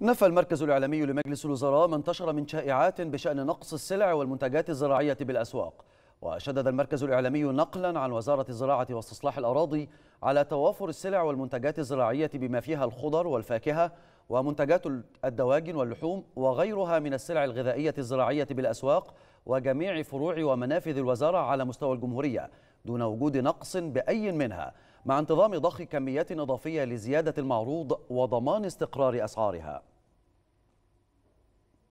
نفى المركز الإعلامي لمجلس الوزراء ما انتشر من شائعات بشأن نقص السلع والمنتجات الزراعية بالأسواق وشدد المركز الإعلامي نقلا عن وزارة الزراعة واستصلاح الأراضي على توافر السلع والمنتجات الزراعية بما فيها الخضر والفاكهة ومنتجات الدواجن واللحوم وغيرها من السلع الغذائية الزراعية بالأسواق وجميع فروع ومنافذ الوزارة على مستوى الجمهورية دون وجود نقص بأي منها مع انتظام ضخ كميات إضافية لزيادة المعروض وضمان استقرار أسعارها